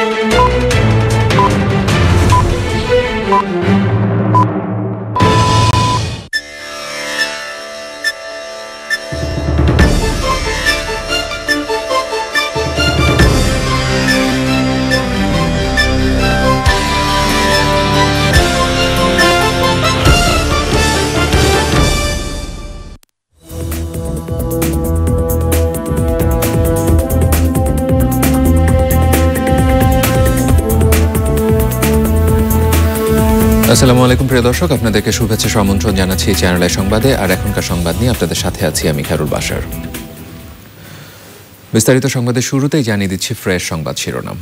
Thank you. আসসালামু আলাইকুম প্রিয় দর্শক আপনাদেরকে শুভেচ্ছা সমন্ত্রণ জানাচ্ছি চ্যানেল সংবাদে আর এখনকার সংবাদ নিয়ে আপনাদের সাথে আছি আমি খারুল বাসার বিস্তারিত সংবাদের শুরুতেই জানিয়ে দিচ্ছি ফ্রেশ সংবাদ শিরোনাম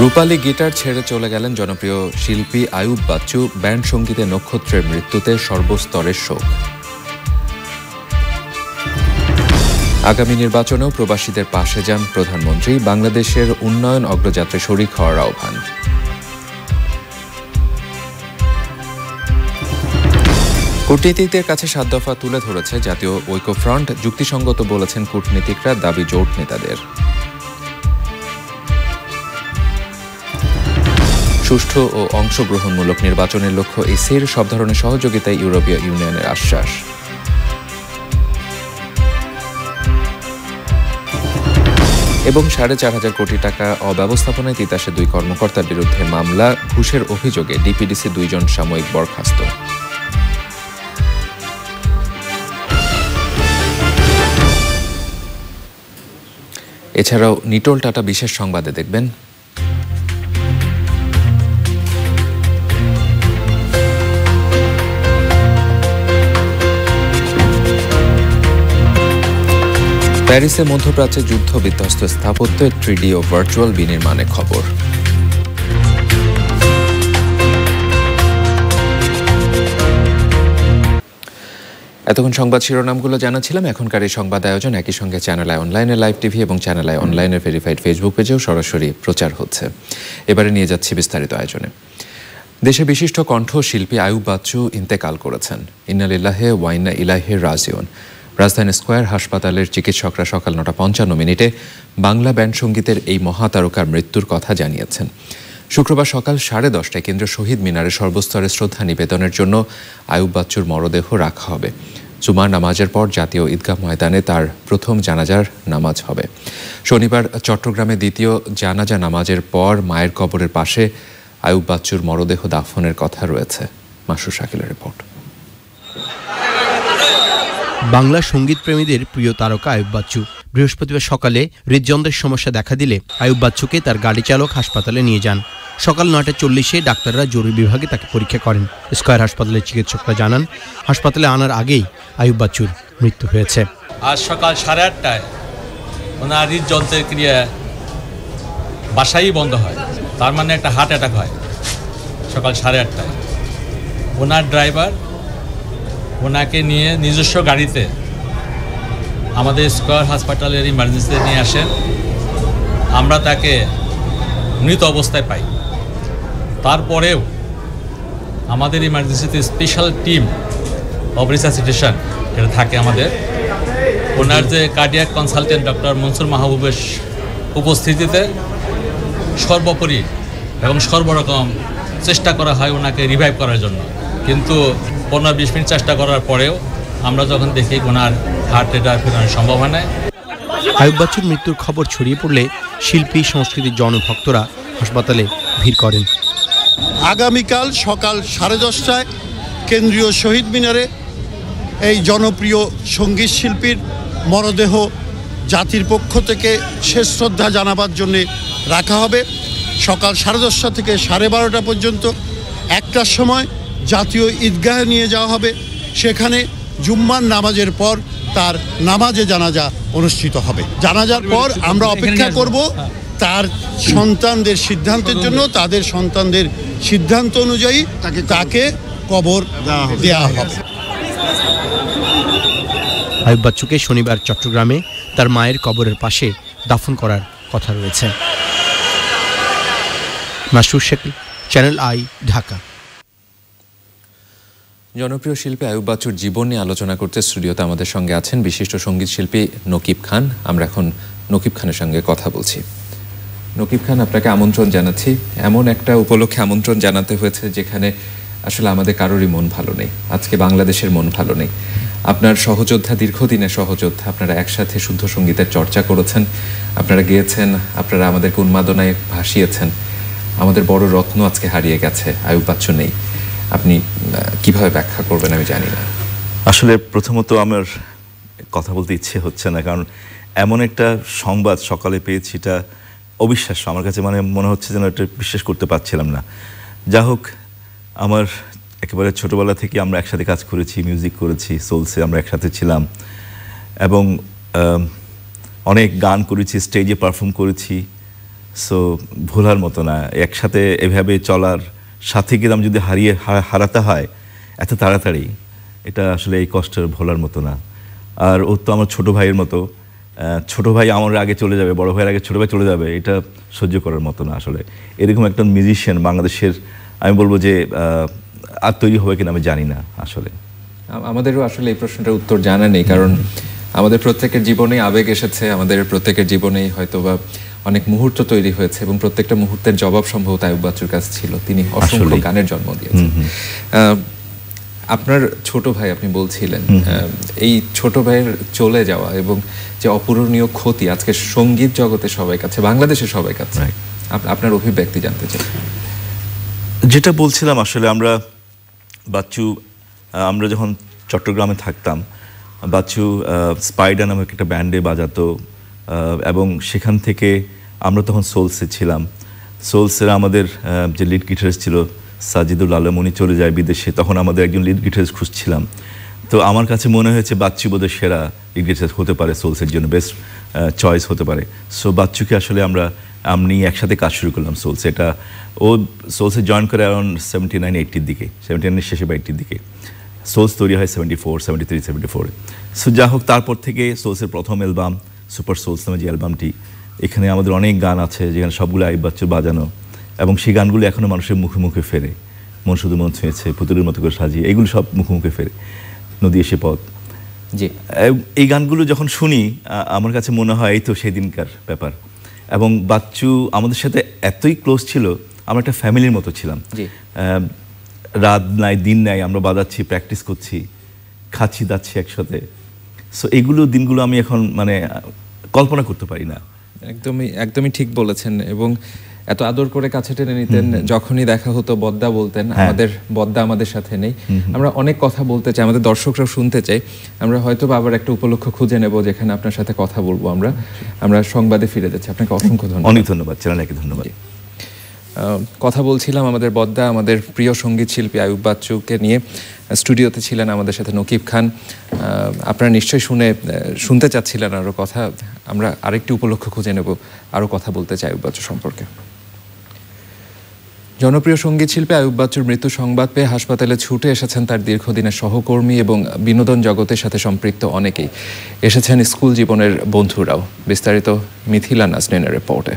রূপালি গিটার ছেড়ে চলে গেলেন জনপ্রিয় শিল্পী আয়ুব বাচ্চু ব্যান্ড সঙ্গীতে নক্ষত্রের মৃত্যুতে সর্বস্তরের শোক আগামী নির্বাচনেও প্রবাসীদের পাশে যান প্রধানমন্ত্রী বাংলাদেশের উন্নয়ন অগ্রযাত্রায় শরিক হওয়ার আহ্বান কূটনীতিকদের কাছে সাত দফা তুলে ধরেছে জাতীয় ঐক্যফ্রন্ট যুক্তিসঙ্গত বলেছেন কূটনীতিকরা দাবি জোট নেতাদের সুষ্ঠু ও অংশগ্রহণমূলক নির্বাচনের লক্ষ্য এসির সব ধরনের সহযোগিতায় ইউরোপীয় ইউনিয়নের আশ্বাস এবং সাড়ে চার হাজার কোটি টাকা অব্যবস্থাপনায় তিতাসে দুই কর্মকর্তার বিরুদ্ধে মামলা ঘুষের অভিযোগে ডিপিডিসি দুইজন সাময়িক বরখাস্ত এছাড়াও নিটোল টাটা বিশেষ সংবাদে দেখবেন প্যারিসে মধ্যপ্রাচ্যে যুদ্ধ বিধ্বস্ত স্থাপত্যের থ্রিডি ও ভার্চুয়াল বিনির্মাণে খবর এতক্ষণ সংবাদ শিরোনামগুলো জানাচ্ছিলাম এখনকার এই সংবাদ আয়োজন একই সঙ্গে চ্যানেল আই অনলাইনে লাইভ টিভি এবং চ্যানেল আই অনলাইনের ভেরিফাইড ফেসবুক পেজেও সরাসরি প্রচার হচ্ছে এবারে নিয়ে যাচ্ছি বিস্তারিত আয়োজনে দেশে বিশিষ্ট কণ্ঠশিল্পী আয়ুব বাচ্চু ইন্তেকাল করেছেন ইন্নালিল্লাহে ওয়াইনা ইলাহে রাজিউন রাজধানী স্কোয়ার হাসপাতালের চিকিৎসকরা সকাল নটা পঞ্চান্ন মিনিটে বাংলা ব্যান্ড সঙ্গীতের এই মহাতারকার মৃত্যুর কথা জানিয়েছেন শুক্রবার সকাল সাড়ে দশটায় কেন্দ্রীয় শহীদ মিনারে সর্বস্তরে শ্রদ্ধা নিবেদনের জন্য আয়ুব বাচ্চুর মরদেহ রাখা হবে জুমার নামাজের পর জাতীয় ঈদগাহ ময়দানে তার প্রথম জানাজার নামাজ হবে শনিবার চট্টগ্রামে দ্বিতীয় জানাজা নামাজের পর মায়ের কবরের পাশে আয়ুব বাচ্চুর মরদেহ দাফনের কথা রয়েছে মাসু শাকিলের রিপোর্ট বাংলা সঙ্গীত প্রেমীদের প্রিয় তারকা আয়ুব বাচ্চু বৃহস্পতিবার সকালে হৃদযন্ত্রের সমস্যা দেখা দিলে আয়ুব বাচ্চুকে তার গাড়ি চালক হাসপাতালে নিয়ে যান সকাল নয়টা চল্লিশে ডাক্তাররা জরুরি বিভাগে তাকে পরীক্ষা করেন স্কয়ার হাসপাতালের চিকিৎসকরা জানান হাসপাতালে আনার আগেই আয়ুব বাচ্চুর মৃত্যু হয়েছে আজ সকাল সাড়ে আটটায় ওনার হৃদযন্ত্রের ক্রিয়া বাসাই বন্ধ হয় তার মানে একটা হার্ট অ্যাটাক হয় সকাল সাড়ে আটটায় ওনার ড্রাইভার ওনাকে নিয়ে নিজস্ব গাড়িতে আমাদের স্কোয়ার হাসপাতালের ইমার্জেন্সিতে নিয়ে আসেন আমরা তাকে মৃত অবস্থায় পাই তারপরেও আমাদের ইমার্জেন্সিতে স্পেশাল টিম অব রিসাসিটেশন এটা থাকে আমাদের ওনার যে কার্ডিয়াক কনসালটেন্ট ডক্টর মনসুর মাহবুবের উপস্থিতিতে সর্বোপরি এবং সর্বরকম চেষ্টা করা হয় ওনাকে রিভাইভ করার জন্য কিন্তু পনেরো বিশ মিনিট চেষ্টা করার পরেও আমরা যখন দেখি ওনার হার্ট অ্যাটাক সম্ভব হয় আয়ুব বাচ্চুর মৃত্যুর খবর ছড়িয়ে পড়লে শিল্পী সংস্কৃতির জনভক্তরা হাসপাতালে ভিড় করেন আগামীকাল সকাল সাড়ে দশটায় কেন্দ্রীয় শহীদ মিনারে এই জনপ্রিয় সঙ্গীত শিল্পীর মরদেহ জাতির পক্ষ থেকে শেষ শ্রদ্ধা জানাবার জন্যে রাখা হবে সকাল সাড়ে দশটা থেকে সাড়ে বারোটা পর্যন্ত একটার সময় জাতীয় ঈদগাহে নিয়ে যাওয়া হবে সেখানে জুম্মার নামাজের পর তার নামাজে জানাজা অনুষ্ঠিত হবে জানাজার পর আমরা অপেক্ষা করব হ্যাঁ। তার সন্তানদের সিদ্ধান্তের জন্য তাদের সন্তানদের সিদ্ধান্ত অনুযায়ী তাকে তাকে কবর দেওয়া হবে আয়ুব বাচ্চুকে শনিবার চট্টগ্রামে তার মায়ের কবরের পাশে দাফন করার কথা রয়েছে নাসুর শেখ চ্যানেল আই ঢাকা জনপ্রিয় শিল্পী আয়ুব বাচ্চুর জীবন নিয়ে আলোচনা করতে স্টুডিওতে আমাদের সঙ্গে আছেন বিশিষ্ট সঙ্গীত শিল্পী নকিব খান আমরা এখন নকিব খানের সঙ্গে কথা বলছি নকিব খান আপনাকে আমন্ত্রণ জানাচ্ছি এমন একটা উপলক্ষে আমন্ত্রণ জানাতে হয়েছে যেখানে আসলে আমাদের কারোরই মন ভালো নেই আজকে বাংলাদেশের মন ভালো নেই আপনার সহযোদ্ধা দীর্ঘদিনের সহযোদ্ধা আপনারা একসাথে শুদ্ধ সঙ্গীতের চর্চা করেছেন আপনারা গিয়েছেন আপনারা আমাদেরকে উন্মাদনায় ভাসিয়েছেন আমাদের বড় রত্ন আজকে হারিয়ে গেছে আয়ুব বাচ্চু নেই আপনি কিভাবে ব্যাখ্যা করবেন আমি জানি না আসলে প্রথমত আমার কথা বলতে ইচ্ছে হচ্ছে না কারণ এমন একটা সংবাদ সকালে পেয়েছি এটা অবিশ্বাস্য আমার কাছে মানে মনে হচ্ছে যেন এটা বিশ্বাস করতে পারছিলাম না যা হোক আমার একেবারে ছোটোবেলা থেকে আমরা একসাথে কাজ করেছি মিউজিক করেছি সোলসে আমরা একসাথে ছিলাম এবং অনেক গান করেছি স্টেজে পারফর্ম করেছি সো ভোলার মতো না একসাথে এভাবে চলার সাথী দাম যদি হারিয়ে হারাতে হয় এত তাড়াতাড়ি এটা আসলে এই কষ্টের ভোলার মতো না আর ও তো আমার ছোটো ভাইয়ের মতো ছোট ভাই আমার আগে চলে যাবে বড় ভাইয়ের আগে ছোটো ভাই চলে যাবে এটা সহ্য করার মতো না আসলে এরকম একটা মিউজিশিয়ান বাংলাদেশের আমি বলবো যে আর তৈরি হবে কিনা আমি জানি না আসলে আমাদেরও আসলে এই প্রশ্নটার উত্তর জানা নেই কারণ আমাদের প্রত্যেকের জীবনেই আবেগ এসেছে আমাদের প্রত্যেকের জীবনেই হয়তো বা অনেক মুহূর্ত তৈরি হয়েছে এবং প্রত্যেকটা মুহূর্তের জবাব সম্ভবত আয়ুব বাচ্চুর কাছে ছিল তিনি অসংখ্য গানের জন্ম দিয়েছেন আপনার ছোট ভাই আপনি বলছিলেন এই ছোট ভাইয়ের চলে যাওয়া এবং যে অপূরণীয় ক্ষতি আজকে সঙ্গীত জগতে সবাই কাছে বাংলাদেশে সবাই কাছে আপনার অভিব্যক্তি জানতে চাই যেটা বলছিলাম আসলে আমরা বাচ্চু আমরা যখন চট্টগ্রামে থাকতাম বাচ্চু স্পাইডার নামক একটা ব্যান্ডে বাজাতো এবং সেখান থেকে আমরা তখন সোলসে ছিলাম সোলসেরা আমাদের যে লিড গিটারিস্ট ছিল সাজিদুল আলম উনি চলে যায় বিদেশে তখন আমাদের একজন লিড গিটারিস্ট খুঁজছিলাম তো আমার কাছে মনে হয়েছে বাচ্চু বোধহয় সেরা লিড গিটারিস্ট হতে পারে সোলসের জন্য বেস্ট চয়েস হতে পারে সো বাচ্চুকে আসলে আমরা আমি একসাথে কাজ শুরু করলাম সোলস এটা ও সোলসে জয়েন করে অ্যারাউন্ড সেভেন্টি নাইন এইটির দিকে সেভেন্টি নাইনের শেষে বা এইটির দিকে সোলস তৈরি হয় seventy four seventy three seventy ফোরে সো যা হোক তারপর থেকে সোলসের প্রথম অ্যালবাম সুপার সোলস নামে যে অ্যালবামটি এখানে আমাদের অনেক গান আছে যেখানে সবগুলো আইব বাচ্চুর বাজানো এবং সেই গানগুলো এখনও মানুষের মুখে মুখে ফেরে মন শুধু মন ছুঁয়েছে পুতুলের মতো করে সাজিয়ে এগুলো সব মুখে মুখে ফেরে নদী এসে পথ জি এই গানগুলো যখন শুনি আমার কাছে মনে হয় এই তো সেদিনকার ব্যাপার এবং বাচ্চু আমাদের সাথে এতই ক্লোজ ছিল আমরা একটা ফ্যামিলির মতো ছিলাম রাত নাই দিন নাই আমরা বাজাচ্ছি প্র্যাকটিস করছি খাচ্ছি দাচ্ছি একসাথে সো এগুলো দিনগুলো আমি এখন মানে কল্পনা করতে পারি না একদমই একদমই ঠিক বলেছেন এবং এত আদর করে কাছে টেনে নিতেন যখনই দেখা হতো বদ্দা বলতেন হ্যাঁ। আমাদের বদ্দা আমাদের সাথে নেই আমরা অনেক কথা বলতে চাই আমাদের দর্শকরা শুনতে চাই আমরা হয়তো আবার একটা উপলক্ষ খুঁজে নেব যেখানে আপনার সাথে কথা বলবো আমরা আমরা সংবাদে ফিরে যাচ্ছি আপনাকে অসংখ্য ধন্যবাদ অনেক ধন্যবাদ চ্যানেলকে ধন্যবাদ কথা বলছিলাম আমাদের বদ্দা আমাদের প্রিয় সঙ্গীত শিল্পী আয়ুব বাচ্চুকে নিয়ে স্টুডিওতে ছিলেন আমাদের সাথে নকিব খান আপনারা নিশ্চয়ই শুনে শুনতে চাচ্ছিলেন আরও কথা আমরা আরেকটি উপলক্ষ খুঁজে নেব আরও কথা বলতে চাই আয়ুব বাচ্চু সম্পর্কে জনপ্রিয় সঙ্গীত শিল্পী আয়ুব বাচ্চুর মৃত্যু সংবাদ পেয়ে হাসপাতালে ছুটে এসেছেন তার দীর্ঘদিনের সহকর্মী এবং বিনোদন জগতের সাথে সম্পৃক্ত অনেকেই এসেছেন স্কুল জীবনের বন্ধুরাও বিস্তারিত মিথিলা নাজনিনের রিপোর্টে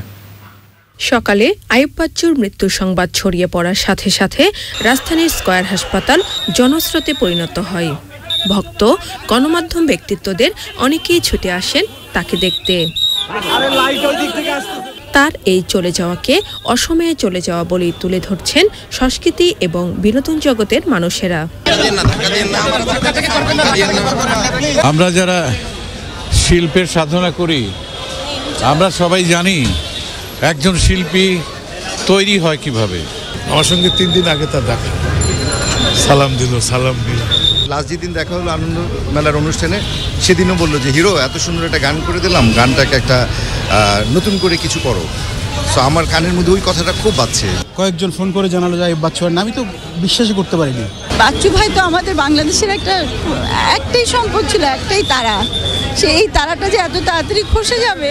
সকালে আইব বাচ্চুর মৃত্যুর সংবাদ ছড়িয়ে পড়ার সাথে সাথে রাজধানীর স্কয়ার হাসপাতাল জনস্রোতে পরিণত হয় ভক্ত গণমাধ্যম ব্যক্তিত্বদের অনেকেই ছুটে আসেন তাকে দেখতে তার এই চলে যাওয়াকে অসময়ে চলে যাওয়া বলেই তুলে ধরছেন সংস্কৃতি এবং বিনোদন জগতের মানুষেরা আমরা যারা শিল্পের সাধনা করি আমরা সবাই জানি একজন শিল্পী তৈরি হয় কিভাবে আমার সঙ্গে তিন দিন আগে তার দেখা সালাম দিল সালাম দিল লাস্ট যেদিন দেখা হলো আনন্দ মেলার অনুষ্ঠানে সেদিনও বললো যে হিরো এত সুন্দর একটা গান করে দিলাম গানটাকে একটা নতুন করে কিছু করো সো আমার কানের মধ্যে ওই কথাটা খুব বাজছে কয়েকজন ফোন করে জানালো যায় বাচ্চু ভাই আমি তো বিশ্বাসই করতে পারিনি বাচ্চু ভাই তো আমাদের বাংলাদেশের একটা একটাই সম্পদ ছিল একটাই তারা সেই তারাটা যে এত তাড়াতাড়ি খসে যাবে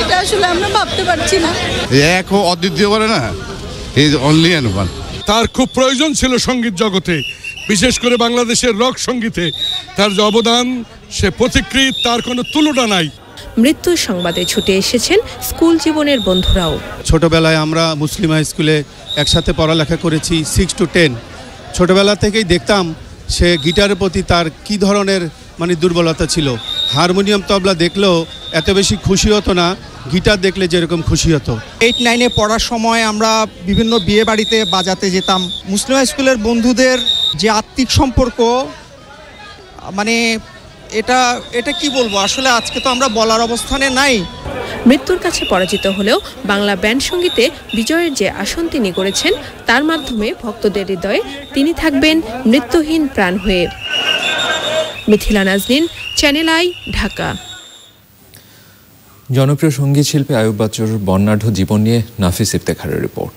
এটা আসলে আমরা ভাবতে পারছি না এক ও অদ্বিতীয় বলে না ইজ অনলি অ্যান ওয়ান তার খুব প্রয়োজন ছিল সঙ্গীত জগতে বিশেষ করে বাংলাদেশের রক সঙ্গীতে তার যে অবদান সে পথিকৃত তার কোনো তুলনা নাই মৃত্যুর সংবাদে ছুটে এসেছেন স্কুল জীবনের বন্ধুরাও ছোটবেলায় আমরা হাই স্কুলে একসাথে পড়ালেখা করেছি সিক্স টু টেন ছোটবেলা থেকেই দেখতাম সে গিটারের প্রতি তার কি ধরনের মানে দুর্বলতা ছিল হারমোনিয়াম তবলা দেখলেও এত বেশি খুশি হতো না গিটার দেখলে যেরকম খুশি হতো এইট নাইনে পড়ার সময় আমরা বিভিন্ন বিয়ে বাড়িতে বাজাতে যেতাম মুসলিম হাই স্কুলের বন্ধুদের যে আত্মিক সম্পর্ক মানে এটা এটা কি বলবো আসলে আজকে তো আমরা বলার অবস্থানে নাই মৃত্যুর কাছে পরাজিত হলেও বাংলা ব্যান্ড সঙ্গীতে বিজয়ের যে আসন তিনি করেছেন তার মাধ্যমে ভক্তদের হৃদয়ে তিনি থাকবেন মৃত্যুহীন প্রাণ হয়ে মিথিলা নাজনীন চ্যানেল আই ঢাকা জনপ্রিয় সঙ্গীত শিল্পী আয়ুব বাচ্চুর বর্ণাঢ্য জীবন নিয়ে নাফিস ইফতেখারের রিপোর্ট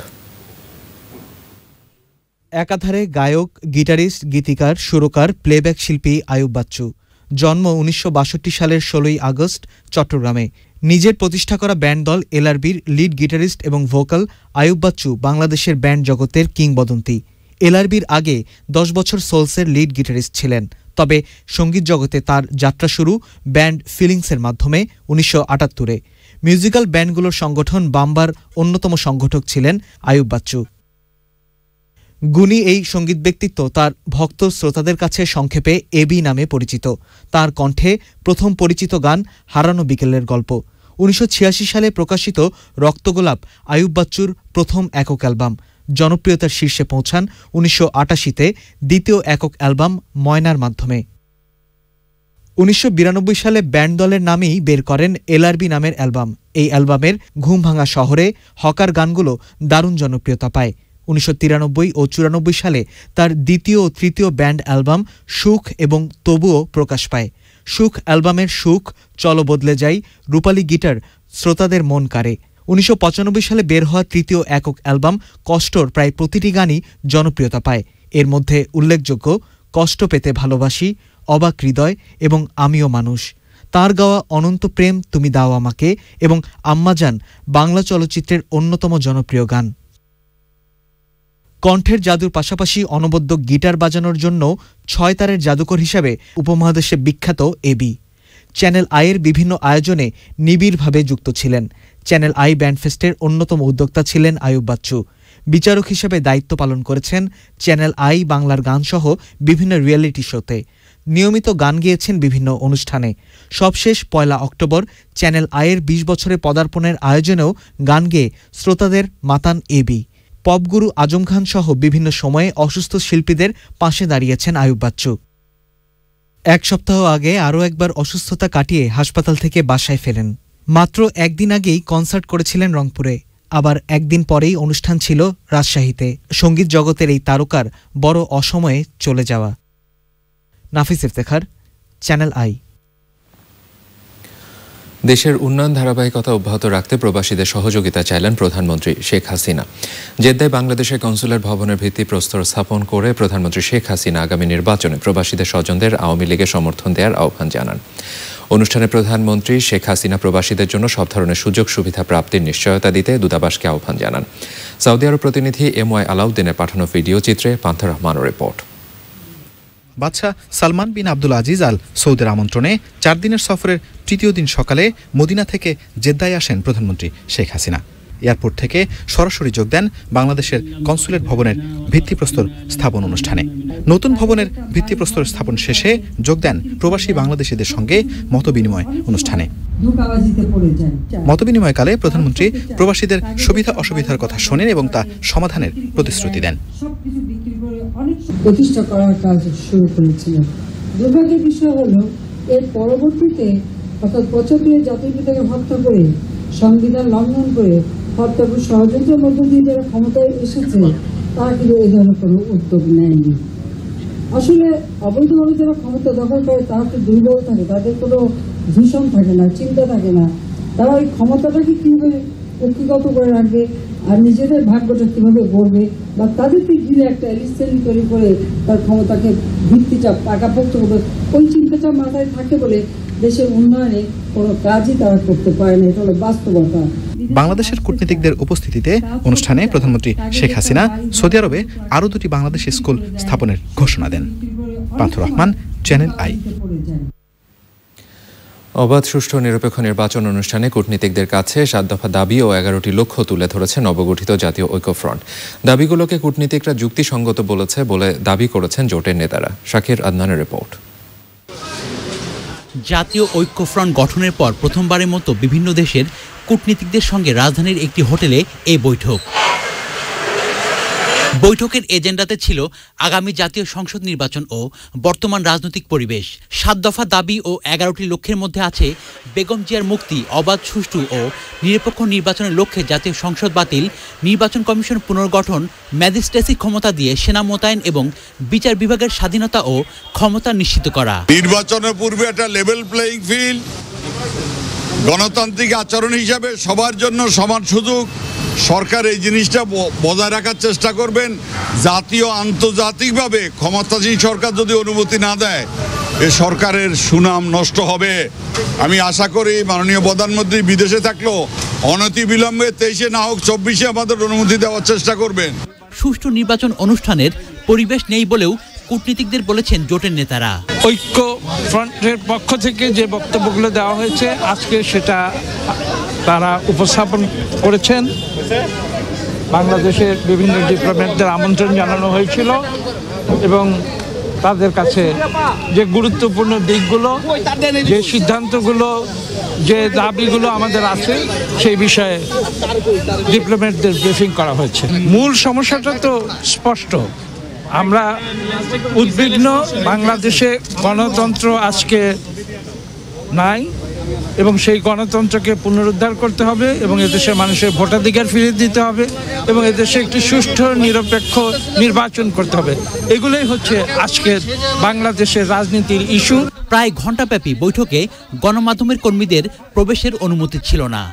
একাধারে গায়ক গিটারিস্ট গীতিকার সুরকার প্লেব্যাক শিল্পী আয়ুব বাচ্চু জন্ম উনিশশো সালের ষোলোই আগস্ট চট্টগ্রামে নিজের প্রতিষ্ঠা করা ব্যান্ড দল এলআরবির লিড গিটারিস্ট এবং ভোকাল আয়ুব বাচ্চু বাংলাদেশের ব্যান্ড জগতের কিংবদন্তি এলআরবির আগে দশ বছর সোলসের লিড গিটারিস্ট ছিলেন তবে সঙ্গীত জগতে তার যাত্রা শুরু ব্যান্ড ফিলিংসের মাধ্যমে উনিশশো আটাত্তরে মিউজিক্যাল ব্যান্ডগুলোর সংগঠন বাম্বার অন্যতম সংগঠক ছিলেন আয়ুব বাচ্চু গুণী এই সঙ্গীত ব্যক্তিত্ব তার ভক্ত শ্রোতাদের কাছে সংক্ষেপে এবি নামে পরিচিত তার কণ্ঠে প্রথম পরিচিত গান হারানো বিকেলের গল্প উনিশশো সালে প্রকাশিত রক্তগোলাপ আয়ুব বাচ্চুর প্রথম একক অ্যালবাম জনপ্রিয়তার শীর্ষে পৌঁছান উনিশশো আটাশিতে দ্বিতীয় একক অ্যালবাম ময়নার মাধ্যমে উনিশশো সালে ব্যান্ড দলের নামেই বের করেন এলআরবি নামের অ্যালবাম এই অ্যালবামের ঘুম ভাঙা শহরে হকার গানগুলো দারুণ জনপ্রিয়তা পায় উনিশশো ও চুরানব্বই সালে তার দ্বিতীয় ও তৃতীয় ব্যান্ড অ্যালবাম সুখ এবং তবুও প্রকাশ পায় সুখ অ্যালবামের সুখ চলো বদলে যাই রূপালী গিটার শ্রোতাদের মন কাড়ে উনিশশো সালে বের হওয়া তৃতীয় একক অ্যালবাম কষ্টর প্রায় প্রতিটি গানই জনপ্রিয়তা পায় এর মধ্যে উল্লেখযোগ্য কষ্ট পেতে ভালোবাসি অবাক হৃদয় এবং আমিও মানুষ তার গাওয়া অনন্ত প্রেম তুমি দাও আমাকে এবং আম্মাজান বাংলা চলচ্চিত্রের অন্যতম জনপ্রিয় গান কণ্ঠের জাদুর পাশাপাশি অনবদ্য গিটার বাজানোর জন্য ছয় তারের জাদুকর হিসাবে উপমহাদেশে বিখ্যাত এবি চ্যানেল আইয়ের বিভিন্ন আয়োজনে নিবিড়ভাবে যুক্ত ছিলেন চ্যানেল আই ব্যান্ডফেস্টের অন্যতম উদ্যোক্তা ছিলেন আয়ুব বাচ্চু বিচারক হিসেবে দায়িত্ব পালন করেছেন চ্যানেল আই বাংলার গানসহ বিভিন্ন রিয়েলিটি শোতে নিয়মিত গান গেয়েছেন বিভিন্ন অনুষ্ঠানে সবশেষ পয়লা অক্টোবর চ্যানেল আয়ের বিশ বছরে পদার্পণের আয়োজনেও গান গেয়ে শ্রোতাদের মাতান এবি পপগুরু আজম খান সহ বিভিন্ন সময়ে অসুস্থ শিল্পীদের পাশে দাঁড়িয়েছেন আয়ুব বাচ্চু এক সপ্তাহ আগে আরও একবার অসুস্থতা কাটিয়ে হাসপাতাল থেকে বাসায় ফেলেন মাত্র একদিন আগেই কনসার্ট করেছিলেন রংপুরে আবার একদিন পরেই অনুষ্ঠান ছিল রাজশাহীতে সঙ্গীত জগতের এই তারকার বড় অসময়ে চলে যাওয়া নাফিস ইফতেখার চ্যানেল আই দেশের উন্নয়ন ধারাবাহিকতা অব্যাহত রাখতে প্রবাসীদের সহযোগিতা চাইলেন প্রধানমন্ত্রী শেখ হাসিনা জেদ্দায় বাংলাদেশের কনসুলার ভবনের ভিত্তি প্রস্তর স্থাপন করে প্রধানমন্ত্রী শেখ হাসিনা আগামী নির্বাচনে প্রবাসীদের স্বজনদের আওয়ামী লীগের সমর্থন দেওয়ার আহ্বান জানান অনুষ্ঠানে প্রধানমন্ত্রী শেখ হাসিনা প্রবাসীদের জন্য সব ধরনের সুযোগ সুবিধা প্রাপ্তির নিশ্চয়তা দিতে দূতাবাসকে আহ্বান জানান সৌদি আরব প্রতিনিধি এম ওয়াই আলাউদ্দিনের পাঠানো ভিডিও চিত্রে পান্থ রহমানও রিপোর্ট বাদশাহ সালমান বিন আব্দুল আজিজ আল সৌদের আমন্ত্রণে চার দিনের সফরের তৃতীয় দিন সকালে মদিনা থেকে জেদ্দায় আসেন প্রধানমন্ত্রী শেখ হাসিনা এয়ারপোর্ট থেকে সরাসরি যোগ দেন বাংলাদেশের কনসুলেট ভবনের ভিত্তিপ্রস্তর স্থাপন অনুষ্ঠানে নতুন ভবনের ভিত্তিপ্রস্তর স্থাপন শেষে যোগ দেন প্রবাসী বাংলাদেশিদের সঙ্গে মতবিনিময় অনুষ্ঠানে মতবিনিময়কালে প্রধানমন্ত্রী প্রবাসীদের সুবিধা অসুবিধার কথা শোনেন এবং তা সমাধানের প্রতিশ্রুতি দেন প্রতিষ্ঠা করার কাজ শুরু করেছিলেন দুর্ভাগ্যের বিষয় হল এর পরবর্তীতে অর্থাৎ পঁচাত্তরে জাতির পিতাকে হত্যা করে সংবিধান লঙ্ঘন করে হত্যা করে ষড়যন্ত্রের মধ্য দিয়ে যারা ক্ষমতায় এসেছে তারা কিন্তু এ ধরনের কোনো উদ্যোগ নেয়নি আসলে অবৈধভাবে যারা ক্ষমতা দখল করে তারা তো দুর্বল থাকে তাদের কোনো ভীষণ থাকে না চিন্তা থাকে না তারা ওই ক্ষমতাটাকে কীভাবে কক্ষিগত করে রাখবে আর নিজেদের ভাগ্যটা কীভাবে গড়বে বা তাদেরকে ঘিরে একটা এলিসেন্ট তৈরি করে তার ক্ষমতাকে ভিত্তিটা পাকাপোক্ত করবে ওই চিন্তাটা মাথায় থাকে বলে দেশের উন্নয়নে কোনো কাজই তারা করতে পারে না এটা হলো বাস্তবতা বাংলাদেশের কূটনীতিকদের উপস্থিতিতে অনুষ্ঠানে প্রধানমন্ত্রী শেখ হাসিনা সৌদি আরবে আরও দুটি বাংলাদেশ স্কুল স্থাপনের ঘোষণা দেন পান্থ রহমান চ্যানেল আই অবাধ সুষ্ঠু নিরপেক্ষ নির্বাচন অনুষ্ঠানে কূটনীতিকদের কাছে সাত দফা দাবি ও এগারোটি লক্ষ্য তুলে ধরেছে নবগঠিত জাতীয় ঐক্যফ্রন্ট দাবিগুলোকে কূটনীতিকরা যুক্তিসঙ্গত বলেছে বলে দাবি করেছেন জোটের নেতারা শাকির আদনানের রিপোর্ট জাতীয় ঐক্যফ্রন্ট গঠনের পর প্রথমবারের মতো বিভিন্ন দেশের কূটনীতিকদের সঙ্গে রাজধানীর একটি হোটেলে এই বৈঠক বৈঠকের এজেন্ডাতে ছিল আগামী জাতীয় সংসদ নির্বাচন ও বর্তমান রাজনৈতিক পরিবেশ সাত দফা দাবি ও এগারোটি লক্ষ্যের মধ্যে আছে বেগম জিয়ার মুক্তি অবাধ সুষ্ঠু ও নিরপেক্ষ নির্বাচনের লক্ষ্যে জাতীয় সংসদ বাতিল নির্বাচন কমিশন পুনর্গঠন ম্যাজিস্ট্রেসি ক্ষমতা দিয়ে সেনা মোতায়েন এবং বিচার বিভাগের স্বাধীনতা ও ক্ষমতা নিশ্চিত করা নির্বাচনের পূর্বে একটা লেভেল প্লেয়িং ফিল্ড গণতান্ত্রিক আচরণ হিসাবে সবার জন্য সমান সুযোগ সরকার এই জিনিসটা বজায় রাখার চেষ্টা করবেন জাতীয় আন্তর্জাতিকভাবে ক্ষমতাসীন সরকার যদি অনুমতি না দেয় এ সরকারের সুনাম নষ্ট হবে আমি আশা করি মাননীয় প্রধানমন্ত্রী বিদেশে থাকলেও অনতি বিলম্বে তেইশে না হোক চব্বিশে আমাদের অনুমতি দেওয়ার চেষ্টা করবেন সুষ্ঠু নির্বাচন অনুষ্ঠানের পরিবেশ নেই বলেও কূটনীতিকদের বলেছেন জোটের নেতারা ঐক্য ফ্রন্টের পক্ষ থেকে যে বক্তব্যগুলো দেওয়া হয়েছে আজকে সেটা তারা উপস্থাপন করেছেন বাংলাদেশের বিভিন্ন ডিপ্লোম্যাটদের আমন্ত্রণ জানানো হয়েছিল এবং তাদের কাছে যে গুরুত্বপূর্ণ দিকগুলো যে সিদ্ধান্তগুলো যে দাবিগুলো আমাদের আছে সেই বিষয়ে ডিপ্লোমেটদের ব্রিফিং করা হয়েছে মূল সমস্যাটা তো স্পষ্ট আমরা উদ্বিগ্ন বাংলাদেশে গণতন্ত্র আজকে নাই এবং সেই গণতন্ত্রকে পুনরুদ্ধার করতে হবে এবং এদেশে মানুষের ভোটাধিকার ফিরিয়ে দিতে হবে এবং এদেশে একটি সুষ্ঠু নিরপেক্ষ নির্বাচন করতে হবে এগুলোই হচ্ছে আজকের বাংলাদেশের রাজনীতির ইস্যু প্রায় ঘণ্টাব্যাপী বৈঠকে গণমাধ্যমের কর্মীদের প্রবেশের অনুমতি ছিল না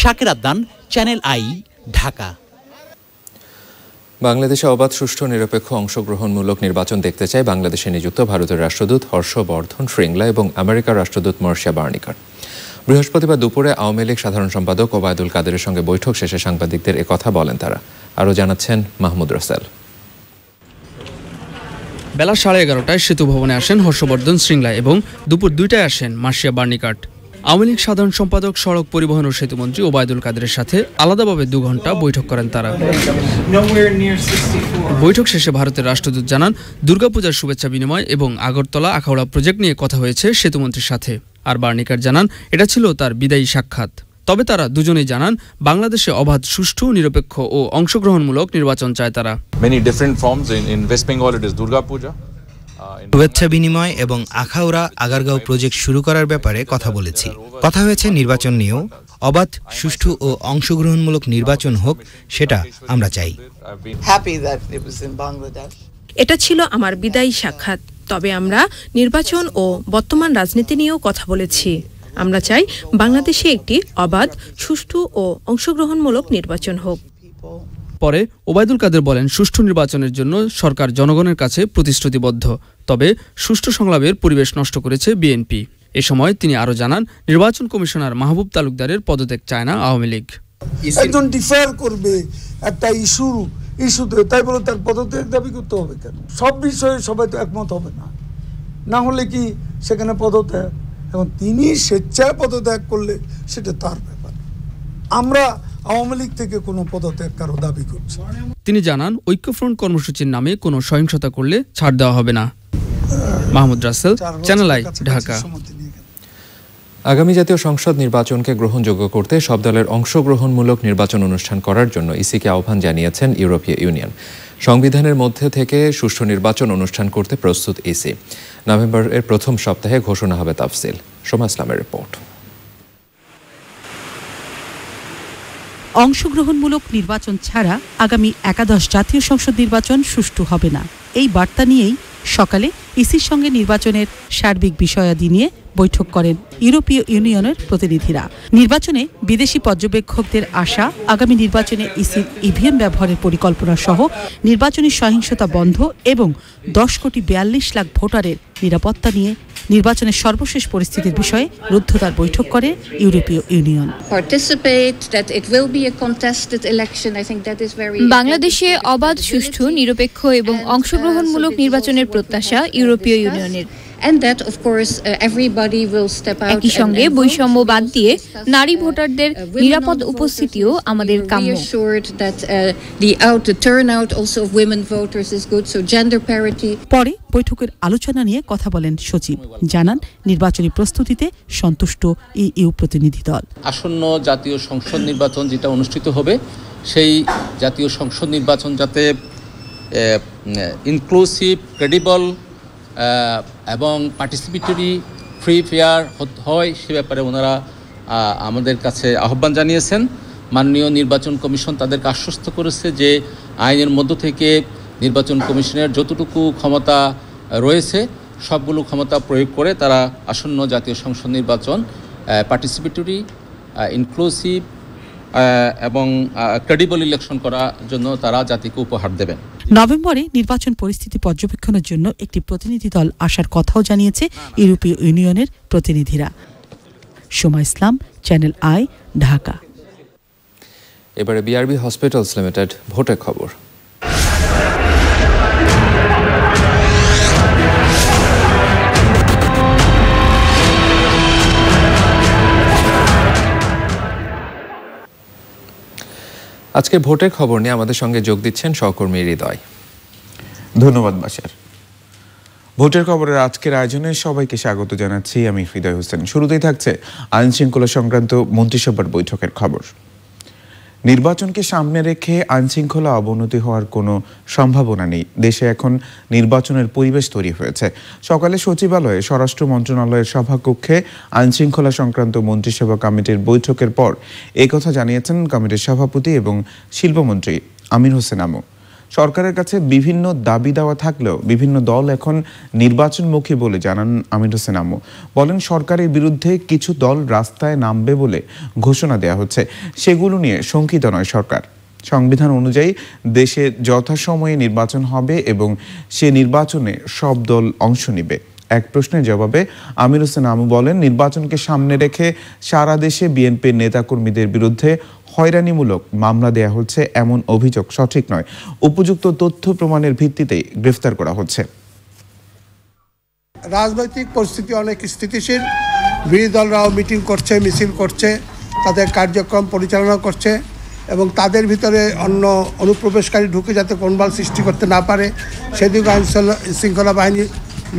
শাকের আদান চ্যানেল আই ঢাকা বাংলাদেশে অবাধ সুষ্ঠু নিরপেক্ষ অংশগ্রহণমূলক নির্বাচন দেখতে চায় বাংলাদেশে নিযুক্ত ভারতের রাষ্ট্রদূত হর্ষবর্ধন শ্রিংলা এবং আমেরিকার রাষ্ট্রদূত মর্ষিয়া বার্নিকার বৃহস্পতিবার দুপুরে আওয়ামী লীগ সাধারণ সম্পাদক ওবায়দুল কাদেরের সঙ্গে বৈঠক শেষে সাংবাদিকদের কথা বলেন তারা আরও জানাচ্ছেন মাহমুদ রসাল বেলা সাড়ে এগারোটায় সেতু ভবনে আসেন হর্ষবর্ধন শ্রিংলা এবং দুপুর দুইটায় আসেন মার্শিয়া বার্নিকাট আওয়ামী লীগ সাধারণ সম্পাদক সড়ক পরিবহন ও সেতুমন্ত্রী ওবায়দুল কাদেরের সাথে আলাদাভাবে দু ঘন্টা বৈঠক করেন তারা বৈঠক শেষে ভারতের রাষ্ট্রদূত জানান দুর্গাপূজার শুভেচ্ছা বিনিময় এবং আগরতলা আখাউড়া প্রজেক্ট নিয়ে কথা হয়েছে সেতুমন্ত্রীর সাথে আর বার্নিকার জানান এটা ছিল তার বিদায়ী সাক্ষাৎ তবে তারা দুজনেই জানান বাংলাদেশে অবাধ সুষ্ঠু নিরপেক্ষ ও অংশগ্রহণমূলক নির্বাচন চায় তারা many different forms in West Bengal it is Durga Puja শুভেচ্ছা বিনিময় এবং আখাউড়া আগারগাঁও প্রজেক্ট শুরু করার ব্যাপারে কথা বলেছি কথা হয়েছে নির্বাচন নিয়েও অবাধ সুষ্ঠু ও অংশগ্রহণমূলক নির্বাচন হোক সেটা আমরা চাই এটা ছিল আমার বিদায়ী সাক্ষাৎ তবে আমরা নির্বাচন ও বর্তমান রাজনীতি নিয়েও কথা বলেছি আমরা চাই বাংলাদেশে একটি অবাধ সুষ্ঠু ও অংশগ্রহণমূলক নির্বাচন হোক পরে ওবায়দুল কাদের বলেন সুষ্ঠু নির্বাচনের জন্য সরকার জনগণের কাছে প্রতিশ্রুতিবদ্ধ তবে সুষ্ঠু সংলাপের পরিবেশ নষ্ট করেছে বিএনপি এ সময় তিনি আরও জানান নির্বাচন কমিশনার মাহবুব তালুকদারের পদত্যাগ চায় না আওয়ামী লীগ একজন ডিফার করবে একটা ইস্যু ইস্যুতে তাই বলে তার পদত্যাগ দাবি করতে হবে কেন সব বিষয়ে সবাই তো একমত হবে না না হলে কি সেখানে পদত্যাগ এবং তিনি স্বেচ্ছায় পদত্যাগ করলে সেটা তার ব্যাপার আমরা আওয়ামী লীগ থেকে কোনো পদত্যাগ কারো দাবি করছে তিনি জানান ঐক্যফ্রন্ট কর্মসূচির নামে কোনো সহিংসতা করলে ছাড় দেওয়া হবে না Mahmud Russell channel I Dhaka আগামী জাতীয় সংসদ নির্বাচনকে গ্রহণযোগ্য করতে সব দলের অংশগ্রহণমূলক নির্বাচন অনুষ্ঠান করার জন্য ইসিকে আহ্বান জানিয়েছেন ইউরোপীয় ইউনিয়ন সংবিধানের মধ্যে থেকে সুষ্ঠু নির্বাচন অনুষ্ঠান করতে প্রস্তুত ইসি নভেম্বরের প্রথম সপ্তাহে ঘোষণা হবে তাফসিল সোমা ইসলামের রিপোর্ট অংশগ্রহণমূলক নির্বাচন ছাড়া আগামী একাদশ জাতীয় সংসদ নির্বাচন সুষ্ঠু হবে না এই বার্তা নিয়েই সকালে ইসির সঙ্গে নির্বাচনের সার্বিক বিষয়াদি নিয়ে বৈঠক করেন ইউরোপীয় ইউনিয়নের প্রতিনিধিরা নির্বাচনে বিদেশি পর্যবেক্ষকদের আশা আগামী নির্বাচনে ইসির ইভিএম ব্যবহারের পরিকল্পনা সহ নির্বাচনী সহিংসতা বন্ধ এবং দশ কোটি বিয়াল্লিশ লাখ ভোটারের নিরাপত্তা নিয়ে নির্বাচনের সর্বশেষ পরিস্থিতির বিষয়ে রুদ্ধতার বৈঠক করে ইউরোপীয় ইউনিয়ন বাংলাদেশে অবাধ সুষ্ঠু নিরপেক্ষ এবং অংশগ্রহণমূলক নির্বাচনের প্রত্যাশা ইউরোপীয় ইউনিয়নের Uh, একই সঙ্গে বৈষম্য বাদ দিয়ে uh, নারী ভোটারদের uh, নিরাপদ উপস্থিতিও আমাদের কাম্য পরে বৈঠকের আলোচনা নিয়ে কথা বলেন সচিব জানান নির্বাচনী প্রস্তুতিতে সন্তুষ্ট ইউ প্রতিনিধি দল আসন্ন জাতীয় সংসদ নির্বাচন যেটা অনুষ্ঠিত হবে সেই জাতীয় সংসদ নির্বাচন যাতে ইনক্লুসিভ ক্রেডিবল এবং পার্টিসিপেটরি ফ্রি ফেয়ার হয় সে ব্যাপারে ওনারা আমাদের কাছে আহ্বান জানিয়েছেন মাননীয় নির্বাচন কমিশন তাদেরকে আশ্বস্ত করেছে যে আইনের মধ্য থেকে নির্বাচন কমিশনের যতটুকু ক্ষমতা রয়েছে সবগুলো ক্ষমতা প্রয়োগ করে তারা আসন্ন জাতীয় সংসদ নির্বাচন পার্টিসিপেটরি ইনক্লুসিভ এবং ক্রেডিবল ইলেকশন করার জন্য তারা জাতিকে উপহার দেবেন নভেম্বরে নির্বাচন পরিস্থিতি পর্যবেক্ষণের জন্য একটি প্রতিনিধি দল আসার কথাও জানিয়েছে ইউরোপীয় ইউনিয়নের প্রতিনিধিরা সময় ইসলাম চ্যানেল আই ঢাকা এবারে বিআরবি হসপিটালস লিমিটেড ভোটের খবর আজকে ভোটের খবর নিয়ে আমাদের সঙ্গে যোগ দিচ্ছেন সহকর্মী হৃদয় ধন্যবাদ বাসার ভোটের খবরের আজকের আয়োজনে সবাইকে স্বাগত জানাচ্ছি আমি হৃদয় হোসেন শুরুতেই থাকছে আইন শৃঙ্খলা সংক্রান্ত মন্ত্রিসভার বৈঠকের খবর নির্বাচনকে সামনে রেখে আইনশৃঙ্খলা অবনতি হওয়ার কোনো সম্ভাবনা নেই দেশে এখন নির্বাচনের পরিবেশ তৈরি হয়েছে সকালে সচিবালয়ে স্বরাষ্ট্র মন্ত্রণালয়ের সভাকক্ষে আইনশৃঙ্খলা সংক্রান্ত মন্ত্রিসভা কমিটির বৈঠকের পর একথা জানিয়েছেন কমিটির সভাপতি এবং শিল্পমন্ত্রী আমির হোসেন আমু সরকারের কাছে বিভিন্ন দাবি দেওয়া থাকলেও বিভিন্ন দল এখন নির্বাচনমুখী বলে জানান আমির হোসেন আমু বলেন সরকারের বিরুদ্ধে কিছু দল রাস্তায় নামবে বলে ঘোষণা দেয়া হচ্ছে সেগুলো নিয়ে শঙ্কিত নয় সরকার সংবিধান অনুযায়ী দেশে যথাসময়ে নির্বাচন হবে এবং সে নির্বাচনে সব দল অংশ নেবে এক প্রশ্নের জবাবে আমির হোসেন আমু বলেন নির্বাচনকে সামনে রেখে সারা দেশে বিএনপির নেতাকর্মীদের বিরুদ্ধে হয়রানিমূলক মামলা দেয়া হচ্ছে এমন অভিযোগ সঠিক নয় উপযুক্ত তথ্য প্রমাণের ভিত্তিতে গ্রেফতার করা হচ্ছে রাজনৈতিক পরিস্থিতি অনেক স্থিতিশীল বিরোধী দলরাও মিটিং করছে মিছিল করছে তাদের কার্যক্রম পরিচালনা করছে এবং তাদের ভিতরে অন্য অনুপ্রবেশকারী ঢুকে যাতে কোনবাল সৃষ্টি করতে না পারে সেদিকে আইন শৃঙ্খলা বাহিনী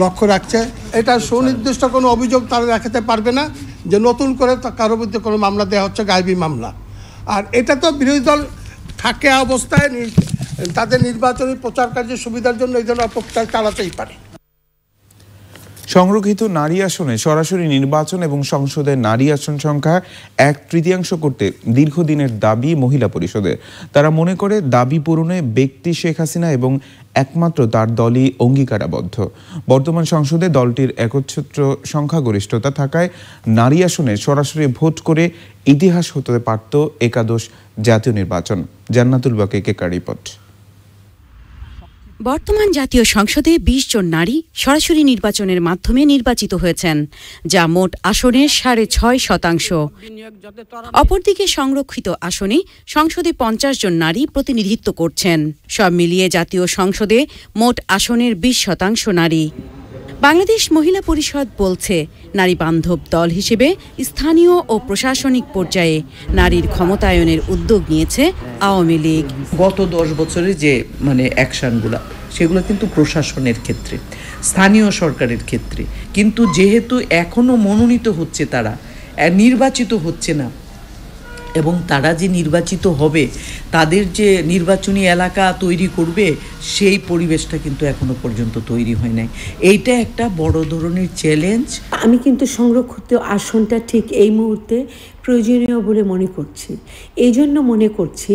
লক্ষ্য রাখছে এটা সুনির্দিষ্ট কোনো অভিযোগ তারা রাখতে পারবে না যে নতুন করে কারোর বিরুদ্ধে কোনো মামলা দেওয়া হচ্ছে গায়েবী মামলা আর এটা তো বিরোধী দল থাকে অবস্থায় তাদের নির্বাচনী প্রচার কার্যের সুবিধার জন্য এই ধরনের অপপ্রচার চালাতেই পারে সংরক্ষিত নারী আসনে সরাসরি নির্বাচন এবং সংসদের নারী আসন সংখ্যা এক তৃতীয়াংশ করতে দীর্ঘদিনের দাবি মহিলা পরিষদের তারা মনে করে দাবি পূরণে ব্যক্তি শেখ হাসিনা এবং একমাত্র তার দলই অঙ্গীকারাবদ্ধ বর্তমান সংসদে দলটির একচ্ছত্র সংখ্যাগরিষ্ঠতা থাকায় নারী আসনে সরাসরি ভোট করে ইতিহাস হতে পারত একাদশ জাতীয় নির্বাচন জান্নাতুল বাকে কেকার রিপোর্ট বর্তমান জাতীয় সংসদে ২০ জন নারী সরাসরি নির্বাচনের মাধ্যমে নির্বাচিত হয়েছেন যা মোট আসনের সাড়ে ছয় শতাংশ অপরদিকে সংরক্ষিত আসনে সংসদে পঞ্চাশ জন নারী প্রতিনিধিত্ব করছেন সব মিলিয়ে জাতীয় সংসদে মোট আসনের বিশ শতাংশ নারী বাংলাদেশ মহিলা পরিষদ বলছে নারী বান্ধব দল হিসেবে স্থানীয় ও প্রশাসনিক পর্যায়ে নারীর ক্ষমতায়নের উদ্যোগ নিয়েছে আওয়ামী লীগ গত দশ বছরে যে মানে অ্যাকশনগুলো সেগুলো কিন্তু প্রশাসনের ক্ষেত্রে স্থানীয় সরকারের ক্ষেত্রে কিন্তু যেহেতু এখনও মনোনীত হচ্ছে তারা নির্বাচিত হচ্ছে না এবং তারা যে নির্বাচিত হবে তাদের যে নির্বাচনী এলাকা তৈরি করবে সেই পরিবেশটা কিন্তু এখনো পর্যন্ত তৈরি হয় নাই এইটা একটা বড় ধরনের চ্যালেঞ্জ আমি কিন্তু সংরক্ষিত আসনটা ঠিক এই মুহূর্তে প্রয়োজনীয় বলে মনে করছি এই জন্য মনে করছি